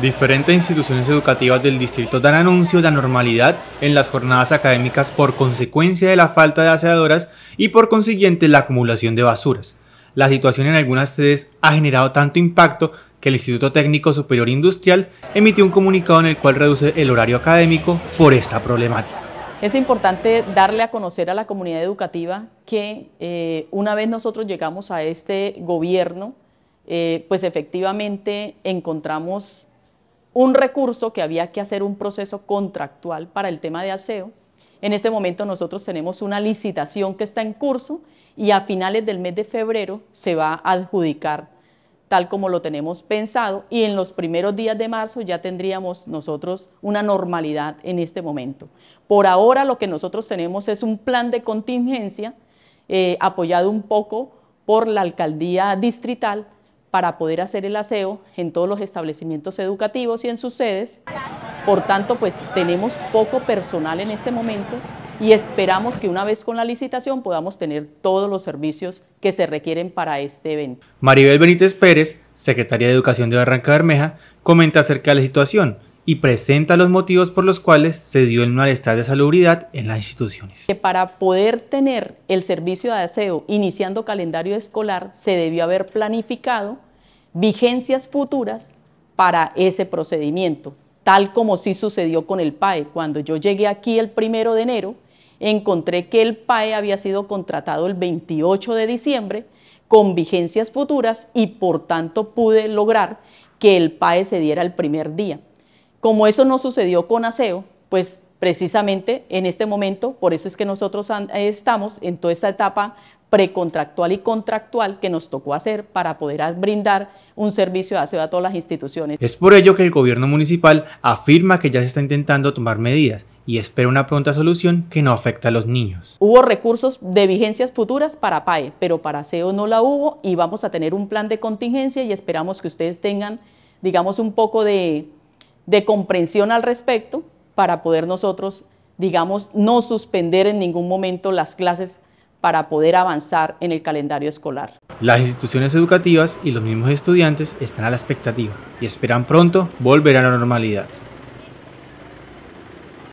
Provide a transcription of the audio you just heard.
Diferentes instituciones educativas del distrito dan anuncios de anormalidad en las jornadas académicas por consecuencia de la falta de aseadoras y por consiguiente la acumulación de basuras. La situación en algunas sedes ha generado tanto impacto que el Instituto Técnico Superior Industrial emitió un comunicado en el cual reduce el horario académico por esta problemática. Es importante darle a conocer a la comunidad educativa que eh, una vez nosotros llegamos a este gobierno, eh, pues efectivamente encontramos un recurso que había que hacer un proceso contractual para el tema de aseo. En este momento nosotros tenemos una licitación que está en curso y a finales del mes de febrero se va a adjudicar tal como lo tenemos pensado y en los primeros días de marzo ya tendríamos nosotros una normalidad en este momento. Por ahora lo que nosotros tenemos es un plan de contingencia eh, apoyado un poco por la alcaldía distrital para poder hacer el aseo en todos los establecimientos educativos y en sus sedes. Por tanto, pues tenemos poco personal en este momento y esperamos que una vez con la licitación podamos tener todos los servicios que se requieren para este evento. Maribel Benítez Pérez, secretaria de Educación de Barranca Bermeja, comenta acerca de la situación y presenta los motivos por los cuales se dio el malestar de salubridad en las instituciones. que Para poder tener el servicio de aseo iniciando calendario escolar, se debió haber planificado vigencias futuras para ese procedimiento, tal como sí sucedió con el PAE. Cuando yo llegué aquí el primero de enero, encontré que el PAE había sido contratado el 28 de diciembre con vigencias futuras y por tanto pude lograr que el PAE se diera el primer día. Como eso no sucedió con aseo, pues precisamente en este momento, por eso es que nosotros estamos en toda esta etapa precontractual y contractual que nos tocó hacer para poder brindar un servicio de aseo a todas las instituciones. Es por ello que el gobierno municipal afirma que ya se está intentando tomar medidas y espera una pronta solución que no afecte a los niños. Hubo recursos de vigencias futuras para PAE, pero para aseo no la hubo y vamos a tener un plan de contingencia y esperamos que ustedes tengan, digamos, un poco de de comprensión al respecto para poder nosotros, digamos, no suspender en ningún momento las clases para poder avanzar en el calendario escolar. Las instituciones educativas y los mismos estudiantes están a la expectativa y esperan pronto volver a la normalidad.